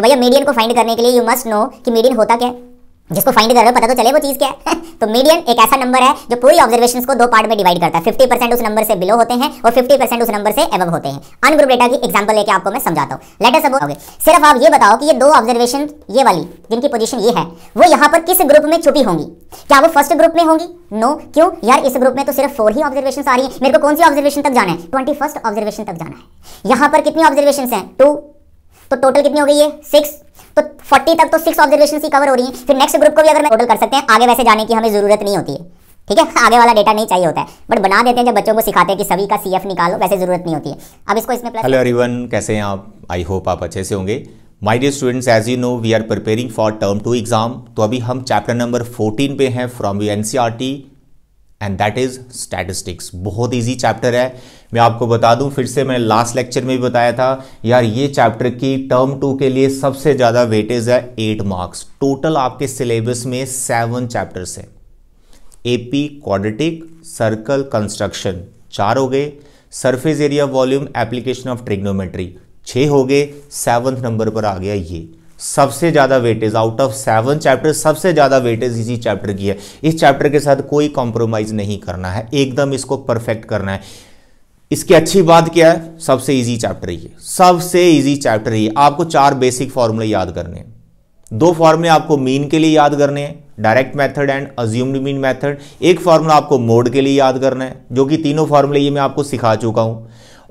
तो भैया मीडियन को फाइंड करने के लिए यू मस्ट नो कि मीडियन होता क्या है जिसको फाइंड कर रहे हो पता तो चले वो चीज़ क्या है तो मीडियन एक ऐसा नंबर है जो पूरी ऑब्जर्वेशन को दो पार्ट में डिवाइड करता है फिफ्टी परसेंट उस नंबर से बिलो होते हैं और फिफ्टी परसेंट उस नंबर से एवब होते हैं अनग्रुप डेटा की एग्जाम्पल लेकर आपको मैं समझाता हूँ लेटर सब ओके सिर्फ आप ये बताओ कि ये दो ऑब्जर्वेशन ये वाली जिनकी पोजिशन ये है वो यहाँ पर किस ग्रुप में छुपी होंगी क्या वो फर्स्ट ग्रुप में होंगी नो no. क्यों यार इस ग्रुप में तो सिर्फ फोर ही ऑब्जर्वेशन आ रही है मेरे को कौन सी ऑब्जर्वेशन तक जाना है ट्वेंटी ऑब्जर्वेशन तक जाना है यहाँ पर कितनी ऑब्जर्वेशन है टू तो टोटल कितनी हो गई है सिक्स तो फोर्टी तक तो सिक्स ऑब्जर्वेशन ही कवर हो रही है फिर नेक्स्ट ग्रुप को भी अगर टोटल कर सकते हैं आगे वैसे जाने की हमें जरूरत नहीं होती है ठीक है आगे वाला डेटा नहीं चाहिए होता है बट बना देते हैं जब बच्चों को सिखाते हैं कि सभी का सीएफ निकालो वैसे जरूरत नहीं होती है अब इसको इसमें हेलो एवरीवन कैसे हैं आप आई होप आप अच्छे से होंगे my dear students as you know we are preparing for term two exam तो अभी हम चैप्टर नंबर फोर्टीन पे हैं from you NCERT and that is statistics बहुत ईजी चैप्टर है मैं आपको बता दूं फिर से मैंने लास्ट लेक्चर में भी बताया था यार ये चैप्टर की टर्म टू के लिए सबसे ज़्यादा वेटेज है एट मार्क्स टोटल आपके सिलेबस में सेवन चैप्टर्स हैं एपी क्वाड्रेटिक सर्कल कंस्ट्रक्शन चार हो गए surface area volume application of trigonometry छः हो गए सेवन्थ नंबर पर आ गया ये सबसे ज़्यादा weightage out of seven chapter सबसे ज़्यादा वेटेज इसी चैप्टर की है इस चैप्टर के साथ कोई कॉम्प्रोमाइज़ नहीं करना है एकदम इसको परफेक्ट करना है इसकी अच्छी बात क्या है सबसे इजी चैप्टर ये सबसे इजी चैप्टर ये आपको चार बेसिक फॉर्मूले याद करने हैं दो फॉर्मूले आपको मीन के लिए याद करने हैं direct method and assumed mean method एक फार्मूला आपको मोड के लिए याद करना है जो कि तीनों फॉर्मूले ये मैं आपको सिखा चुका हूं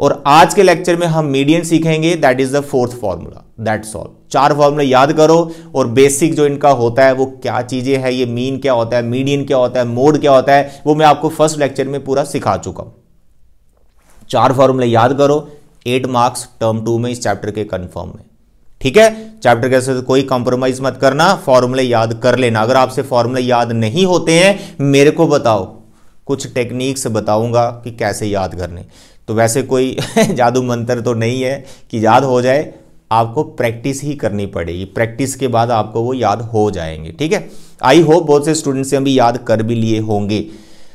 और आज के लेक्चर में हम मीडियन सीखेंगे that is the fourth formula that solve चार फॉर्मूले याद करो और बेसिक जो इनका होता है वो क्या चीजें है ये मीन क्या होता है मीडियन क्या होता है मोड क्या होता है वो मैं आपको फर्स्ट लेक्चर में पूरा सिखा चुका हूं चार फॉर्मूले याद करो एट मार्क्स टर्म टू में इस चैप्टर के कन्फर्म में ठीक है चैप्टर के साथ कोई कॉम्प्रोमाइज मत करना फॉर्मूले याद कर लेना अगर आपसे फॉर्मूले याद नहीं होते हैं मेरे को बताओ कुछ टेक्निक्स बताऊंगा कि कैसे याद करने तो वैसे कोई जादू मंत्र तो नहीं है कि याद हो जाए आपको प्रैक्टिस ही करनी पड़ेगी प्रैक्टिस के बाद आपको वो याद हो जाएंगे ठीक है आई होप बहुत से स्टूडेंट्स ने अभी याद कर भी लिए होंगे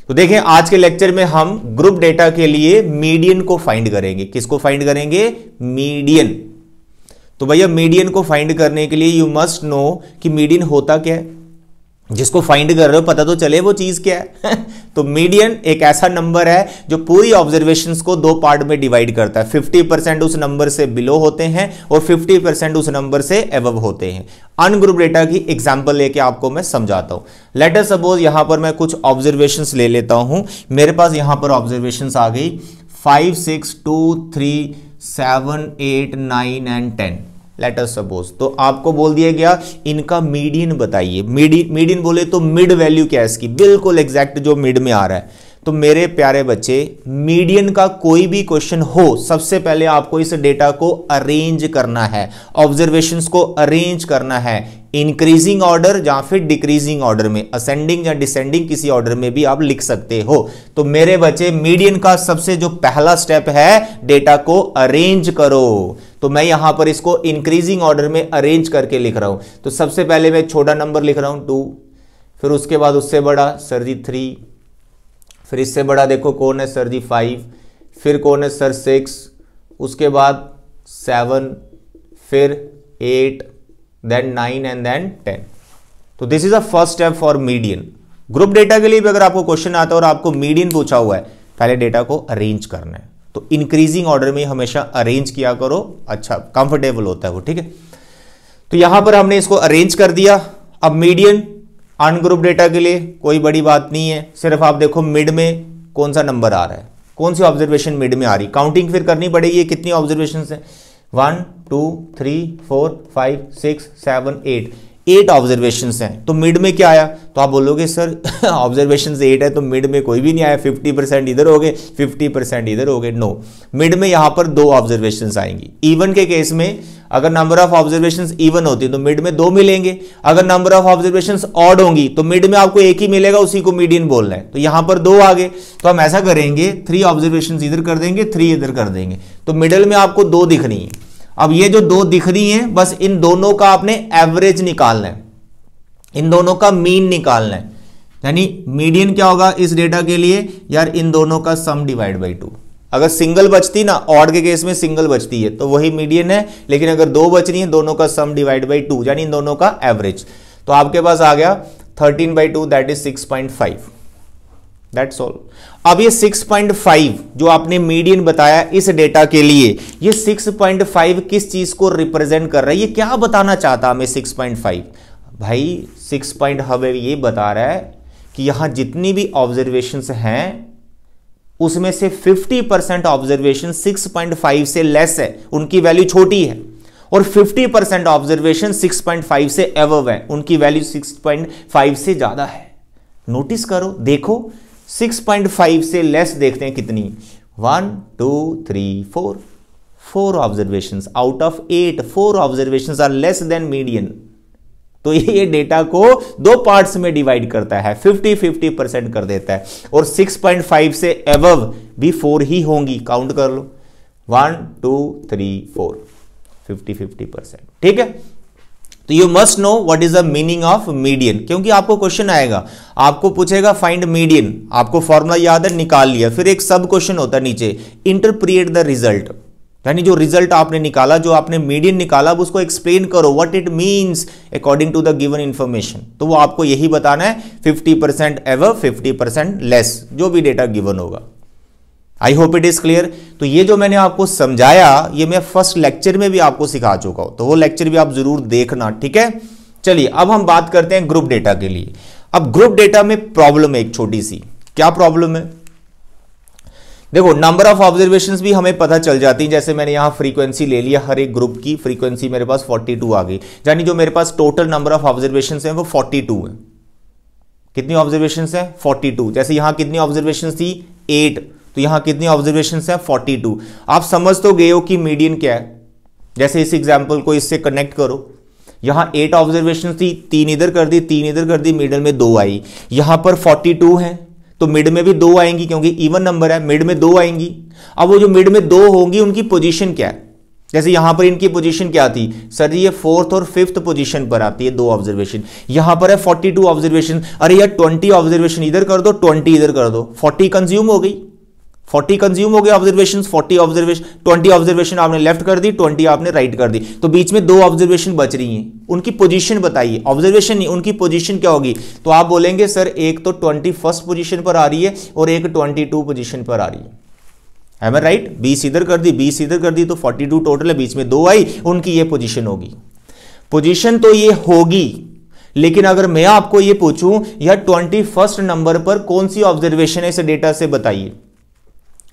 तो देखें आज के लेक्चर में हम ग्रुप डेटा के लिए मीडियन को फाइंड करेंगे किसको फाइंड करेंगे मीडियन तो भैया मीडियन को फाइंड करने के लिए यू मस्ट नो कि मीडियन होता क्या है जिसको फाइंड कर रहे हो पता तो चले वो चीज़ क्या है तो मीडियन एक ऐसा नंबर है जो पूरी ऑब्जर्वेशंस को दो पार्ट में डिवाइड करता है 50 परसेंट उस नंबर से बिलो होते हैं और 50 परसेंट उस नंबर से एवव होते हैं अनग्रुप डेटा की एग्जाम्पल लेके आपको मैं समझाता हूँ लेटर सपोज यहाँ पर मैं कुछ ऑब्जर्वेशन ले लेता हूँ मेरे पास यहाँ पर ऑब्जर्वेशन आ गई five six two three seven eight nine and ten later suppose तो आपको बोल दिया गया इनका मीडियन बताइए मीडियन बोले तो मिड वैल्यू क्या है इसकी बिल्कुल एग्जैक्ट जो मिड में आ रहा है तो मेरे प्यारे बच्चे मीडियन का कोई भी क्वेश्चन हो सबसे पहले आपको इस डेटा को अरेंज करना है ऑब्जर्वेशंस को अरेंज करना है इंक्रीजिंग ऑर्डर या फिर डिक्रीजिंग ऑर्डर में असेंडिंग या डिसेंडिंग किसी ऑर्डर में भी आप लिख सकते हो तो मेरे बच्चे मीडियन का सबसे जो पहला स्टेप है डेटा को अरेंज करो तो मैं यहां पर इसको इंक्रीजिंग ऑर्डर में अरेंज करके लिख रहा हूं तो सबसे पहले मैं छोटा नंबर लिख रहा हूं टू फिर उसके बाद उससे बड़ा सर जी थ्री फिर इससे बड़ा देखो कौन है सर जी फाइव फिर कौन है सर सिक्स उसके बाद सेवन फिर eight then nine and then ten तो this is a first step for median group data के लिए भी अगर आपको क्वेश्चन आता है और आपको मीडियन पूछा हुआ है पहले डेटा को अरेंज करना है तो इंक्रीजिंग ऑर्डर में हमेशा अरेंज किया करो अच्छा कंफर्टेबल होता है वो ठीक है तो यहां पर हमने इसको अरेंज कर दिया अब मीडियन अनग्रुप डेटा के लिए कोई बड़ी बात नहीं है सिर्फ आप देखो मिड में कौन सा नंबर आ रहा है कौन सी ऑब्जर्वेशन मिड में आ रही काउंटिंग फिर करनी पड़ेगी कितनी ऑब्जर्वेशन है one two three four five six seven eight eight observation हैं तो मिड में क्या आया तो आप बोलोगे सर ऑब्जर्वेशन एट है तो मिड में कोई भी नहीं आया फिफ्टी परसेंट इधर हो गए फिफ्टी परसेंट इधर हो गए नो मिड में यहाँ पर दो ऑब्जर्वेशन आएंगी इवन के केस में अगर नंबर ऑफ ऑब्जर्वेशन इवन होती तो मिड में दो मिलेंगे अगर नंबर ऑफ ऑब्जर्वेशन ऑड होंगी तो मिड में आपको एक ही मिलेगा उसी को मीडियन बोलना है तो यहां पर दो आ गए तो हम ऐसा करेंगे थ्री ऑब्जर्वेशन इधर कर देंगे थ्री इधर कर देंगे तो मिडल में आपको दो दिख रही है अब ये जो दो दिख रही हैं बस इन दोनों का आपने एवरेज निकालना है इन दोनों का मीन निकालना है यानी मीडियन क्या होगा इस डेटा के लिए यार इन दोनों का सम डिवाइड बाई टू अगर सिंगल बचती ना ऑड के केस में सिंगल बचती है तो वही मीडियन है लेकिन अगर दो बच रही है दोनों का सम डिवाइड बाई टू यानी इन दोनों का एवरेज तो आपके पास आ गया thirteen by two that is six point five that's all अब ये 6.5 जो आपने मीडियन बताया इस डेटा के लिए ये 6.5 किस चीज को रिप्रेजेंट कर रहा है ये क्या बताना चाहता हमें 6.5 भाई 6 पॉइंट हमें ये बता रहा है कि यहां जितनी भी ऑब्जर्वेशन हैं उसमें से 50 परसेंट ऑब्जर्वेशन सिक्स से लेस है उनकी वैल्यू छोटी है और 50 परसेंट ऑब्जर्वेशन 6.5 से एव है उनकी वैल्यू 6.5 से ज़्यादा है नोटिस करो देखो 6.5 से लेस देखते हैं कितनी one two three four four observation out of eight four observation are less than median तो ये डेटा को दो पार्ट्स में डिवाइड करता है 50 50 परसेंट कर देता है और 6.5 से एबव भी फोर ही होंगी काउंट कर लो one two three four fifty fifty percent ठीक है तो you must know what is the meaning of median क्योंकि आपको क्वेश्चन आएगा आपको पूछेगा फाइंड मीडियन आपको फॉर्मुला याद है निकाल लिया फिर एक सब क्वेश्चन होता है नीचे इंटरप्रिएट द रिजल्ट यानी जो रिजल्ट आपने निकाला जो आपने मीडियन निकाला उसको एक्सप्लेन करो what it means according to the given information तो वो आपको यही बताना है 50% percent ever fifty percent less जो भी डेटा गिवन होगा I hope it is clear तो ये जो मैंने आपको समझाया ये मैं फर्स्ट लेक्चर में भी आपको सिखा चुका हूं तो वो लेक्चर भी आप ज़रूर देखना ठीक है चलिए अब हम बात करते हैं ग्रुप डेटा के लिए अब ग्रुप डेटा में प्रॉब्लम है एक छोटी सी क्या प्रॉब्लम है देखो नंबर ऑफ ऑब्जर्वेशन भी हमें पता चल जाती है जैसे मैंने यहां फ्रीक्वेंसी ले लिया हर एक ग्रुप की फ्रीक्वेंसी मेरे पास 42 आ गई यानी जो मेरे पास टोटल नंबर ऑफ ऑब्जर्वेशन है वो 42 है कितनी ऑब्जर्वेशन है 42 जैसे यहां कितनी ऑब्जर्वेशन थी एट तो यहां कितनी ऑब्जर्वेशन है टू आप समझ तो गए हो कि मीडियन क्या है जैसे इस एग्जाम्पल को इससे कनेक्ट करो यहां एट ऑब्जर्वेशन थी तीन इधर कर दी तीन इधर कर दी मिडल में दो आई यहां पर 42 है तो मिड में भी दो आएंगी क्योंकि इवन नंबर है मिड में दो आएंगी अब वो जो मिड में दो होंगी उनकी पोजीशन क्या है जैसे यहां पर इनकी पोजीशन क्या थी सर ये फोर्थ और फिफ्थ पोजीशन पर आती है दो ऑब्जर्वेशन यहां पर है 42 ऑब्जर्वेशन अरे यार 20 ऑब्जर्वेशन इधर कर दो 20 इधर कर दो 40 कंज्यूम हो गई 40 कंज्यूम हो गए ऑब्जर्वेशन 40 ऑब्जर्वेशन 20 ऑब्जर्वेशन आपने लेफ्ट कर दी 20 आपने राइट कर दी तो बीच में दो ऑब्जर्वेशन बच रही हैं उनकी पोजीशन बताइए ऑब्जर्वेशन नहीं उनकी पोजीशन क्या होगी तो आप बोलेंगे सर एक तो ट्वेंटी फर्स्ट पोजिशन पर आ रही है और एक ट्वेंटी टू पोजिशन पर आ रही है है राइट बीस इधर कर दी बीस इधर कर दी तो फोर्टी टू टोटल है बीच में दो आई उनकी ये पोजिशन होगी पोजिशन तो ये होगी लेकिन अगर मैं आपको ये पूछूं यह ट्वेंटी फर्स्ट नंबर पर कौन सी ऑब्जर्वेशन है इस डेटा से बताइए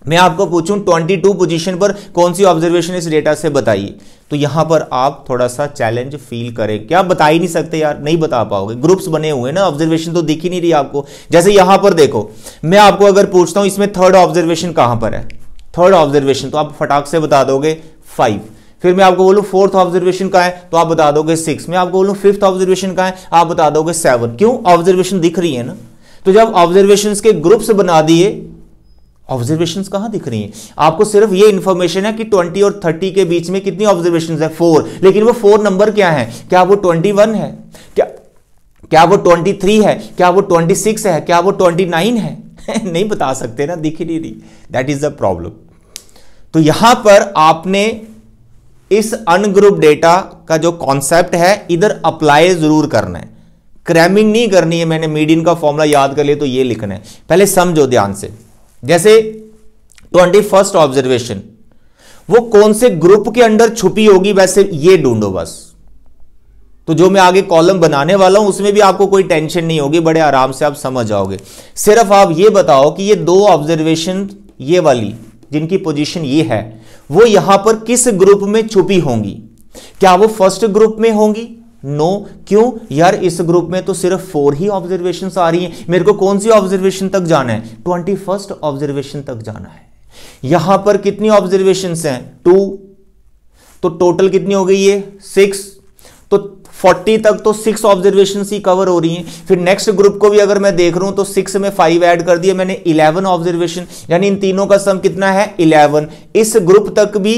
मैं आपको पूछूं 22 पोजीशन पर कौन सी ऑब्जर्वेशन इस डेटा से बताइए तो यहां पर आप थोड़ा सा चैलेंज फील करें क्या बता ही नहीं सकते यार नहीं बता पाओगे ग्रुप्स बने हुए ना ऑब्जर्वेशन तो दिख ही नहीं रही आपको जैसे यहां पर देखो मैं आपको अगर पूछता हूं इसमें थर्ड ऑब्जर्वेशन कहां पर है थर्ड ऑब्जर्वेशन तो आप फटाक से बता दोगे फाइव फिर मैं आपको बोलूँ फोर्थ ऑब्जर्वेशन का है तो आप बता दोगे सिक्स मैं आपको बोलूँ फिफ्थ ऑब्जर्वेशन का है आप बता दोगे सेवन क्यों ऑब्जर्वेशन दिख रही है ना तो जब ऑब्जर्वेशन के ग्रुप्स बना दिए ऑब्जर्वेशन कहां दिख रही हैं आपको सिर्फ ये इंफॉर्मेशन है कि 20 और 30 के बीच में कितनी ऑब्जर्वेशन है फोर लेकिन वो फोर नंबर क्या है क्या वो 21 है क्या क्या वो 23 है क्या वो 26 है क्या वो 29 है नहीं बता सकते ना दिख नहीं रही दैट इज द प्रॉब्लम तो यहां पर आपने इस अनग्रुप डेटा का जो कॉन्सेप्ट है इधर अप्लाई जरूर करना है क्रैमिंग नहीं करनी है मैंने मीडियन का फॉर्मूला याद कर लिया तो ये लिखना है पहले समझो ध्यान से जैसे ट्वेंटी फर्स्ट ऑब्जर्वेशन वो कौन से ग्रुप के अंडर छुपी होगी वैसे ये ढूंढो बस तो जो मैं आगे कॉलम बनाने वाला हूं उसमें भी आपको कोई टेंशन नहीं होगी बड़े आराम से आप समझ जाओगे सिर्फ आप ये बताओ कि ये दो ऑब्जर्वेशन ये वाली जिनकी पोजीशन ये है वो यहां पर किस ग्रुप में छुपी होंगी क्या वो फर्स्ट ग्रुप में होंगी नो no. क्यों यार इस ग्रुप में तो सिर्फ फोर ही ऑब्जर्वेशन आ रही हैं मेरे को कौन सी ऑब्जर्वेशन तक जाना है ट्वेंटी फर्स्ट ऑब्जर्वेशन तक जाना है यहां पर कितनी ऑब्जर्वेशन हैं टू तो टोटल कितनी हो गई है सिक्स तो फोर्टी तक तो सिक्स ऑब्जर्वेशन ही कवर हो रही हैं फिर नेक्स्ट ग्रुप को भी अगर मैं देख रहा हूं तो सिक्स में फाइव ऐड कर दिया मैंने इलेवन ऑब्जर्वेशन यानी इन तीनों का सम कितना है इलेवन इस ग्रुप तक भी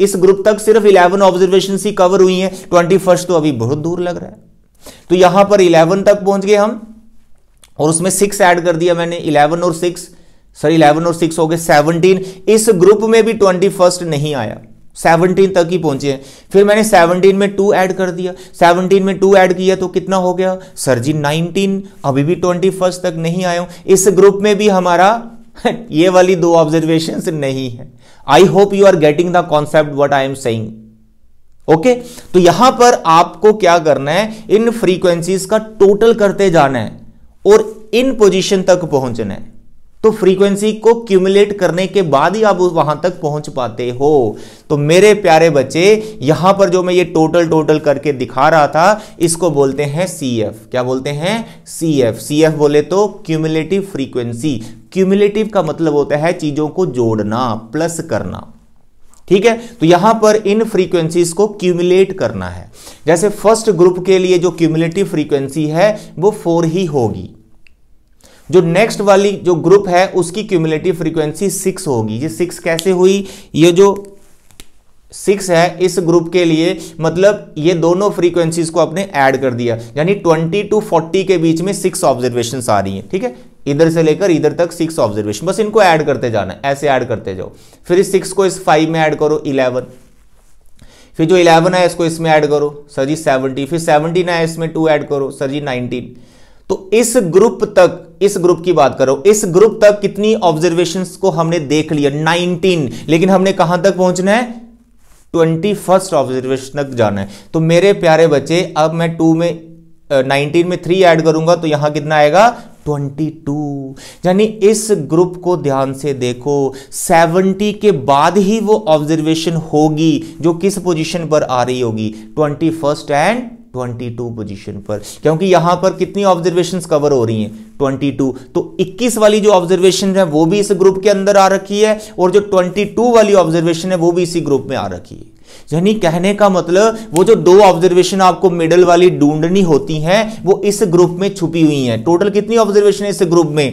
इस ग्रुप तक सिर्फ इलेवन ऑब्जर्वेशन ही कवर हुई है ट्वेंटी फर्स्ट तो अभी बहुत दूर लग रहा है तो यहां पर इलेवन तक पहुंच गए हम और उसमें सिक्स ऐड कर दिया मैंने इलेवन और सिक्स सर इलेवन और सिक्स हो गए सेवनटीन इस ग्रुप में भी ट्वेंटी फर्स्ट नहीं आया सेवनटीन तक ही पहुंचे हैं फिर मैंने सेवनटीन में टू ऐड कर दिया सेवनटीन में टू ऐड किया तो कितना हो गया सर जी नाइनटीन अभी भी ट्वेंटी फर्स्ट तक नहीं आया इस ग्रुप में भी हमारा ये वाली दो ऑब्जर्वेशन नहीं है I hope you are getting the concept what I am saying okay तो यहां पर आपको क्या करना है इन फ्रीक्वेंसीज का टोटल करते जाना है और इन पोजिशन तक पहुंचना है तो फ्रीक्वेंसी को क्यूमुलेट करने के बाद ही आप वहां तक पहुंच पाते हो तो मेरे प्यारे बच्चे यहां पर जो मैं ये टोटल टोटल करके दिखा रहा था इसको बोलते हैं सी एफ क्या बोलते हैं सी एफ सी एफ बोले तो क्यूमुलेटिव फ्रीक्वेंसी क्यूमुलेटिव का मतलब होता है चीजों को जोड़ना प्लस करना ठीक है तो यहां पर इन फ्रीक्वेंसीज को क्यूमुलेट करना है जैसे फर्स्ट ग्रुप के लिए जो क्यूमुलेटिव फ्रीक्वेंसी है वो फोर ही होगी जो नेक्स्ट वाली जो ग्रुप है उसकी क्यूमुलेटिव फ्रीक्वेंसी सिक्स होगी ये सिक्स कैसे हुई ये जो सिक्स है इस ग्रुप के लिए मतलब ये दोनों फ्रीक्वेंसीज को आपने ऐड कर दिया यानी ट्वेंटी टू फोर्टी के बीच में सिक्स ऑब्जर्वेशन आ रही है ठीक है इधर से लेकर इधर तक सिक्स ऑब्जर्वेशन बस इनको ऐड करते जाना ऐसे ऐड करते जाओ फिर इस सिक्स को इस फाइव में ऐड करो इलेवन फिर जो इलेवन है इसको इसमें ऐड करो सर जी सेवनटीन फिर सेवनटीन है इसमें टू ऐड करो सर जी नाइनटीन तो इस ग्रुप तक इस ग्रुप की बात करो इस ग्रुप तक कितनी ऑब्जर्वेशन को हमने देख लिया नाइनटीन लेकिन हमने कहां तक पहुंचना है ट्वेंटी फर्स्ट ऑब्जर्वेशन तक जाना है तो मेरे प्यारे बच्चे अब मैं टू में नाइनटीन में थ्री ऐड करूंगा तो यहां कितना आएगा 22 यानी इस ग्रुप को ध्यान से देखो 70 के बाद ही वो ऑब्जर्वेशन होगी जो किस पोजीशन पर आ रही होगी ट्वेंटी फर्स्ट एंड 22 पोजीशन पर क्योंकि यहां पर कितनी ऑब्जर्वेशन कवर हो रही हैं 22 तो 21 वाली जो ऑब्जर्वेशन है वो भी इस ग्रुप के अंदर आ रखी है और जो 22 वाली ऑब्जर्वेशन है वो भी इसी ग्रुप में आ रखी है यानी कहने का मतलब वो जो दो ऑब्जर्वेशन आपको मिडल वाली ढूंढनी होती हैं वो इस ग्रुप में छुपी हुई हैं टोटल कितनी ऑब्जर्वेशन है इस ग्रुप में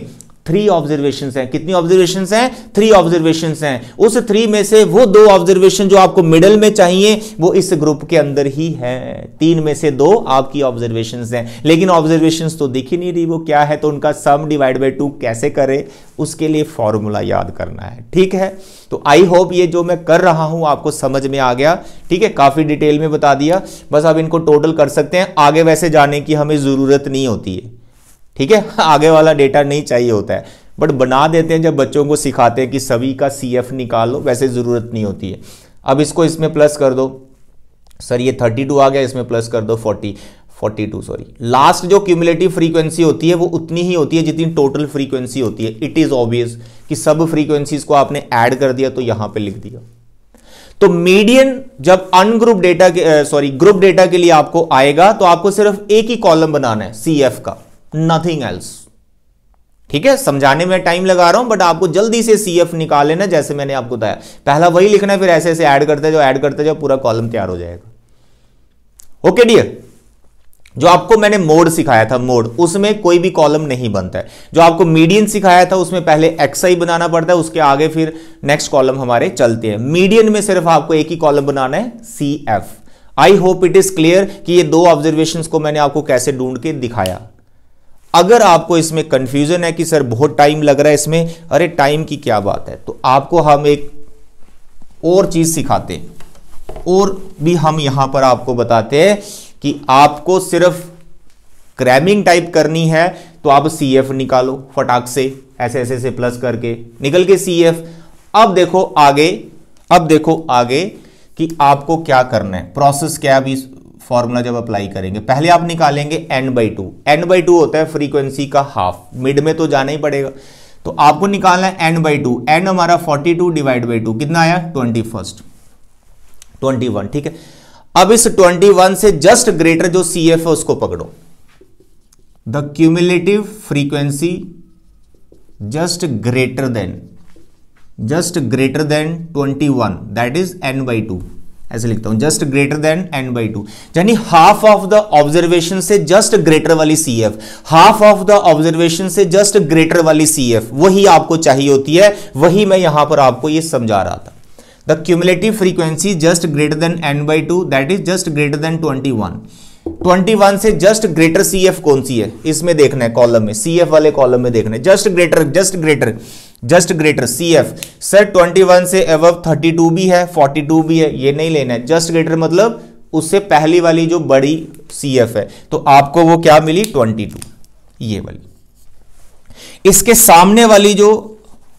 थ्री ऑब्जर्वेशन हैं कितनी ऑब्जर्वेशन हैं थ्री ऑब्जर्वेशन हैं उस थ्री में से वो दो ऑब्जर्वेशन जो आपको मिडल में चाहिए वो इस ग्रुप के अंदर ही है तीन में से दो आपकी ऑब्जर्वेशन हैं लेकिन ऑब्जर्वेशन तो दिख ही नहीं रही वो क्या है तो उनका सम डिवाइड बाई टू कैसे करें उसके लिए फॉर्मूला याद करना है ठीक है तो आई होप ये जो मैं कर रहा हूं आपको समझ में आ गया ठीक है काफी डिटेल में बता दिया बस आप इनको टोटल कर सकते हैं आगे वैसे जाने की हमें जरूरत नहीं होती है ठीक है आगे वाला डेटा नहीं चाहिए होता है बट बना देते हैं जब बच्चों को सिखाते हैं कि सभी का सी एफ निकालो वैसे ज़रूरत नहीं होती है अब इसको इसमें प्लस कर दो सर ये थर्टी टू आ गया इसमें प्लस कर दो forty forty two sorry last जो क्यूमुलेटिव फ्रीक्वेंसी होती है वो उतनी ही होती है जितनी टोटल फ्रीक्वेंसी होती है इट इज़ ऑब्वियस कि सब फ्रीक्वेंसीज को आपने ऐड कर दिया तो यहां पे लिख दिया तो मीडियन जब अनग्रुप डेटा के सॉरी ग्रुप डेटा के लिए आपको आएगा तो आपको सिर्फ एक ही कॉलम बनाना है सी एफ का नथिंग एल्स ठीक है समझाने में टाइम लगा रहा हूं बट आपको जल्दी से सी एफ निकाल लेना जैसे मैंने आपको बताया पहला वही लिखना है फिर ऐसे ऐसे ऐड करते जाओ ऐड करते जाओ पूरा कॉलम तैयार हो जाएगा ओके डियर जो आपको मैंने मोड सिखाया था मोड उसमें कोई भी कॉलम नहीं बनता है जो आपको मीडियन सिखाया था उसमें पहले आई बनाना पड़ता है उसके आगे फिर नेक्स्ट कॉलम हमारे चलते हैं मीडियन में सिर्फ आपको एक ही कॉलम बनाना है C F I hope it is clear कि ये दो ऑब्जर्वेशन को मैंने आपको कैसे ढूंढ के दिखाया अगर आपको इसमें कंफ्यूजन है कि सर बहुत टाइम लग रहा है इसमें अरे टाइम की क्या बात है तो आपको हम एक और चीज़ सिखाते हैं और भी हम यहां पर आपको बताते हैं कि आपको सिर्फ क्रैमिंग टाइप करनी है तो आप सी एफ निकालो फटाक से ऐसे ऐसे से प्लस करके निकल के सी एफ अब देखो आगे अब देखो आगे कि आपको क्या करना है प्रोसेस क्या अभी फॉर्मूला जब अप्लाई करेंगे पहले आप निकालेंगे N by two N by two होता है फ्रीक्वेंसी का हाफ मिड में तो जाना ही पड़ेगा तो आपको निकालना है एन बाई टू एन हमारा forty two divide by two कितना आया ट्वेंटी फर्स्ट ट्वेंटी वन ठीक है अब इस ट्वेंटी वन से जस्ट ग्रेटर जो सी एफ है उसको पकड़ो the cumulative frequency just greater than just greater than twenty one that is N by two ऐसे लिखता हूं just greater than N by two यानी हाफ ऑफ द ऑब्जर्वेशन से जस्ट ग्रेटर वाली C F half of the observation से just greater वाली C F वही आपको चाहिए होती है वही मैं यहां पर आपको ये समझा रहा था the cumulative frequency just greater than N by two that is just greater than twenty one 21 से जस्ट ग्रेटर सी एफ कौन सी है इसमें देखना है कॉलम में सी एफ वाले कॉलम में देखना है just greater just greater just greater F sir 21 से एव 32 भी है 42 भी है ये नहीं लेना है जस्ट ग्रेटर मतलब उससे पहली वाली जो बड़ी सी एफ है तो आपको वो क्या मिली 22 ये वाली इसके सामने वाली जो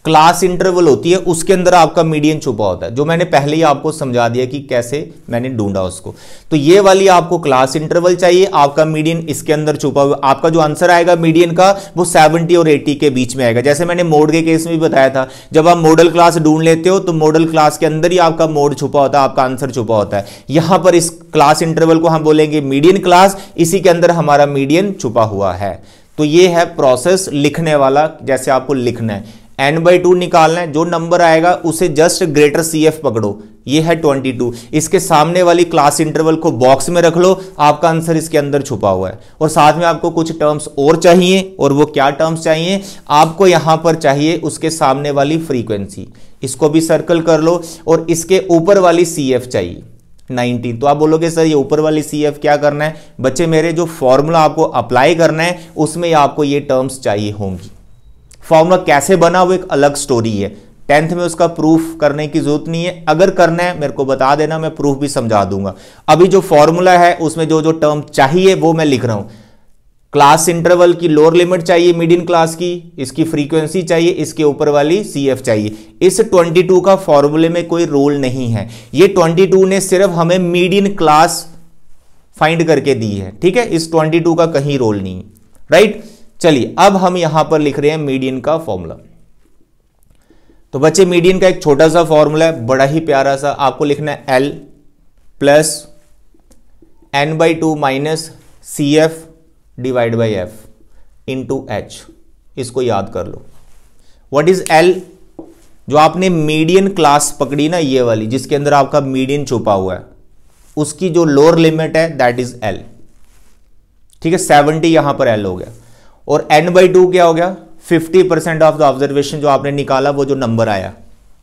क्लास इंटरवल होती है उसके अंदर आपका मीडियन छुपा होता है जो मैंने पहले ही आपको समझा दिया कि कैसे मैंने ढूंढा उसको तो ये वाली आपको क्लास इंटरवल चाहिए आपका मीडियन इसके अंदर छुपा हुआ आपका जो आंसर आएगा मीडियन का वो 70 और 80 के बीच में आएगा जैसे मैंने मोड के केस में भी बताया था जब आप मॉडल क्लास ढूंढ लेते हो तो मॉडल क्लास के अंदर ही आपका मोड छुपा होता है आपका आंसर छुपा होता है यहां पर इस क्लास इंटरवल को हम बोलेंगे मीडियन क्लास इसी के अंदर हमारा मीडियन छुपा हुआ है तो ये है प्रोसेस लिखने वाला जैसे आपको लिखना है एन बाई टू निकालना है जो नंबर आएगा उसे जस्ट ग्रेटर सी एफ पकड़ो ये है ट्वेंटी टू इसके सामने वाली क्लास इंटरवल को बॉक्स में रख लो आपका आंसर इसके अंदर छुपा हुआ है और साथ में आपको कुछ टर्म्स और चाहिए और वो क्या टर्म्स चाहिए आपको यहां पर चाहिए उसके सामने वाली फ्रीक्वेंसी इसको भी सर्कल कर लो और इसके ऊपर वाली सी एफ चाहिए 19 तो आप बोलोगे सर ये ऊपर वाली सी एफ क्या करना है बच्चे मेरे जो फॉर्मूला आपको अप्लाई करना है उसमें आपको ये टर्म्स चाहिए होंगी फॉर्मूला कैसे बना वो एक अलग स्टोरी है टेंथ में उसका प्रूफ करने की जरूरत नहीं है अगर करना है मेरे को बता देना मैं प्रूफ भी समझा दूंगा अभी जो फॉर्मूला है उसमें जो जो टर्म चाहिए वो मैं लिख रहा हूं क्लास इंटरवल की लोअर लिमिट चाहिए मीडियम क्लास की इसकी फ्रीक्वेंसी चाहिए इसके ऊपर वाली सीएफ चाहिए इस 22 का फॉर्मूले में कोई रोल नहीं है ये 22 ने सिर्फ हमें मीडियम क्लास फाइंड करके दी है ठीक है इस 22 का कहीं रोल नहीं राइट right? चलिए अब हम यहां पर लिख रहे हैं मीडियन का फॉर्मूला तो बच्चे मीडियन का एक छोटा सा फॉर्मूला है बड़ा ही प्यारा सा आपको लिखना है L plus N by two minus C F divide by F into H इसको याद कर लो व्हाट इज एल जो आपने मीडियन क्लास पकड़ी ना ये वाली जिसके अंदर आपका मीडियन छुपा हुआ है उसकी जो लोअर लिमिट है दैट इज एल ठीक है सेवनटी यहां पर एल हो गया और एन बाई टू क्या हो गया 50 परसेंट ऑफ द ऑब्जर्वेशन जो आपने निकाला वो जो नंबर आया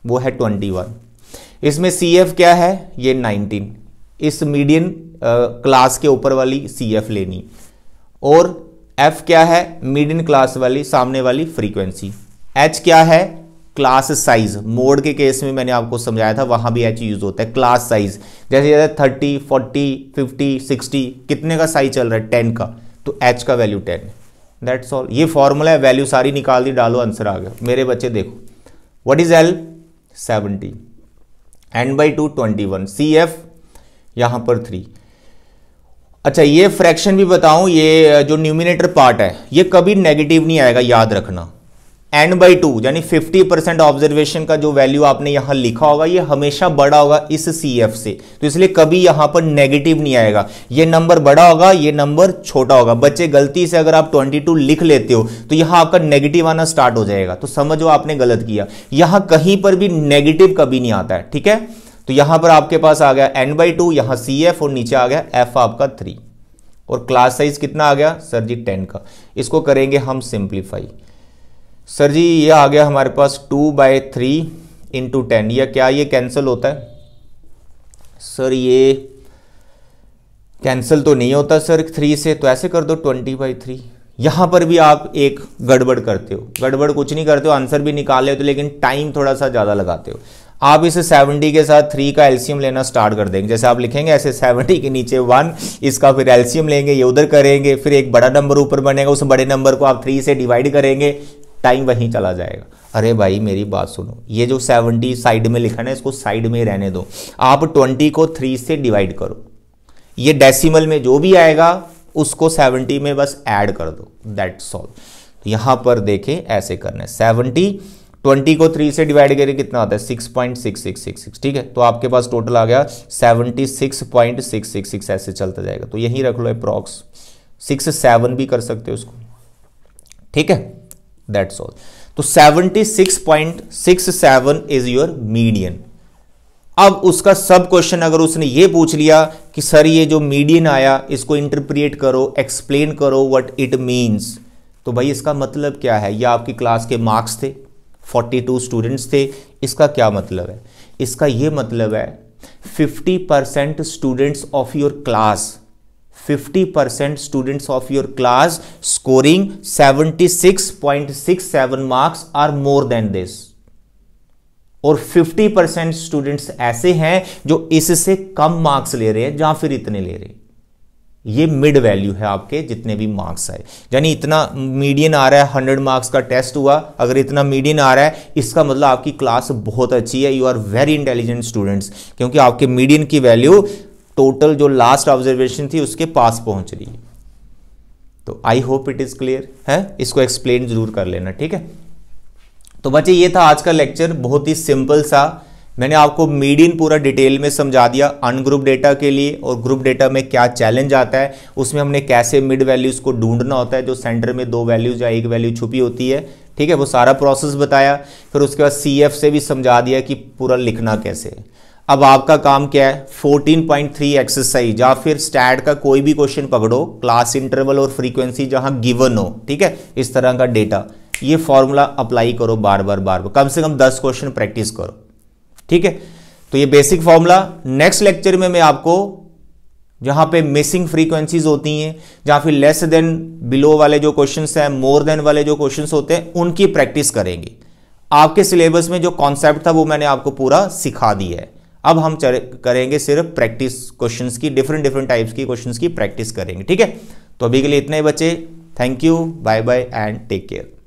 वो है 21 इसमें सी एफ क्या है ये 19 इस मीडियन क्लास के ऊपर वाली सी एफ लेनी और एफ क्या है मीडियन क्लास वाली सामने वाली फ्रीक्वेंसी एच क्या है क्लास साइज मोड के केस में मैंने आपको समझाया था वहां भी एच यूज होता है क्लास साइज जैसे जैसे थर्टी फोर्टी फिफ्टी सिक्सटी कितने का साइज चल रहा है टेन का तो एच का वैल्यू टेन है दैट्स ऑल ये फॉर्मूला है वैल्यू सारी निकाल दी डालो आंसर आ गया मेरे बच्चे देखो what is L seventy N by two twenty one C F यहाँ पर थ्री अच्छा ये फ्रैक्शन भी बताऊं ये जो न्यूमिनेटर पार्ट है ये कभी नेगेटिव नहीं आएगा याद रखना एन बाई टू यानी फिफ्टी परसेंट ऑब्जर्वेशन का जो वैल्यू आपने यहां लिखा होगा ये हमेशा बड़ा होगा इस सी एफ से तो इसलिए कभी यहां पर नेगेटिव नहीं आएगा ये नंबर बड़ा होगा ये नंबर छोटा होगा बच्चे गलती से अगर आप ट्वेंटी टू लिख लेते हो तो यहां आपका नेगेटिव आना स्टार्ट हो जाएगा तो समझो आपने गलत किया यहां कहीं पर भी नेगेटिव कभी नहीं आता है ठीक है तो यहां पर आपके पास आ गया एन बाई टू यहां सी एफ और नीचे आ गया एफ आपका थ्री और क्लास साइज कितना आ गया सर जी टेन का इसको करेंगे हम सिंप्लीफाई सर जी ये आ गया हमारे पास two by three into ten या क्या ये कैंसिल होता है सर ये कैंसिल तो नहीं होता सर थ्री से तो ऐसे कर दो ट्वेंटी बाई थ्री यहाँ पर भी आप एक गड़बड़ करते हो गड़बड़ कुछ नहीं करते हो आंसर भी निकाल लेते हो लेकिन टाइम थोड़ा सा ज़्यादा लगाते हो आप इसे सेवेंटी के साथ थ्री का एल्सियम लेना स्टार्ट कर देंगे जैसे आप लिखेंगे ऐसे सेवनटी के नीचे वन इसका फिर एल्सियम लेंगे ये उधर करेंगे फिर एक बड़ा नंबर ऊपर बनेगा उस बड़े नंबर को आप थ्री से डिवाइड करेंगे टाइम वहीं चला जाएगा अरे भाई मेरी बात सुनो ये जो सेवनटी साइड में लिखा ना इसको साइड में रहने दो आप ट्वेंटी को थ्री से डिवाइड करो ये डेसिमल में जो भी आएगा उसको सेवनटी में बस ऐड कर दो दैट सॉल्व यहां पर देखें ऐसे करना है सेवनटी ट्वेंटी को थ्री से डिवाइड करें कितना आता है six point six six six six ठीक है तो आपके पास टोटल आ गया 76.666 six point six six six ऐसे चलता जाएगा तो यही रख लो अप्रॉक्स सिक्स सेवन भी कर सकते हो उसको ठीक है दैट्स ऑल तो 76.67 इज योर मीडियन अब उसका सब क्वेश्चन अगर उसने ये पूछ लिया कि सर ये जो मीडियन आया इसको इंटरप्रिएट करो एक्सप्लेन करो व्हाट इट मींस तो भाई इसका मतलब क्या है ये आपकी क्लास के मार्क्स थे 42 स्टूडेंट्स थे इसका क्या मतलब है इसका ये मतलब है 50 percent students of your class 50 percent students of your class scoring 76.67 marks or more than this और 50 परसेंट स्टूडेंट ऐसे हैं जो इससे कम मार्क्स ले रहे हैं या फिर इतने ले रहे हैं ये मिड वैल्यू है आपके जितने भी मार्क्स आए यानी इतना मीडियन आ रहा है हंड्रेड मार्क्स का टेस्ट हुआ अगर इतना मीडियन आ रहा है इसका मतलब आपकी क्लास बहुत अच्छी है you are very intelligent students क्योंकि आपके मीडियन की वैल्यू टोटल जो लास्ट ऑब्जर्वेशन थी उसके पास पहुंच रही है तो I hope it is clear है इसको एक्सप्लेन जरूर कर लेना ठीक है तो बच्चे ये था आज का लेक्चर बहुत ही सिंपल सा मैंने आपको मीडियन पूरा डिटेल में समझा दिया अनग्रुप डेटा के लिए और ग्रुप डेटा में क्या चैलेंज आता है उसमें हमने कैसे मिड वैल्यूज़ को ढूंढना होता है जो सेंटर में दो वैल्यूज़ या एक वैल्यू छुपी होती है ठीक है वो सारा प्रोसेस बताया फिर उसके बाद सी से भी समझा दिया कि पूरा लिखना कैसे है अब आपका काम क्या है 14.3 एक्सरसाइज या फिर स्टैट का कोई भी क्वेश्चन पकड़ो क्लास इंटरवल और फ्रीक्वेंसी जहां गिवन हो ठीक है इस तरह का डेटा ये फॉर्मूला अप्लाई करो बार बार बार बार कम से कम 10 क्वेश्चन प्रैक्टिस करो ठीक है तो ये बेसिक फॉर्मूला नेक्स्ट लेक्चर में मैं आपको जहां पे मिसिंग फ्रीक्वेंसीज होती हैं जहां फिर लेस देन बिलो वाले जो क्वेश्चन हैं मोर देन वाले जो क्वेश्चन होते हैं उनकी प्रैक्टिस करेंगे आपके सिलेबस में जो कॉन्सेप्ट था वो मैंने आपको पूरा सिखा दिया है अब हम करेंगे सिर्फ प्रैक्टिस क्वेश्चंस की डिफरेंट डिफरेंट टाइप्स की क्वेश्चंस की प्रैक्टिस करेंगे ठीक है तो अभी के लिए इतने बचे thank you bye bye and take care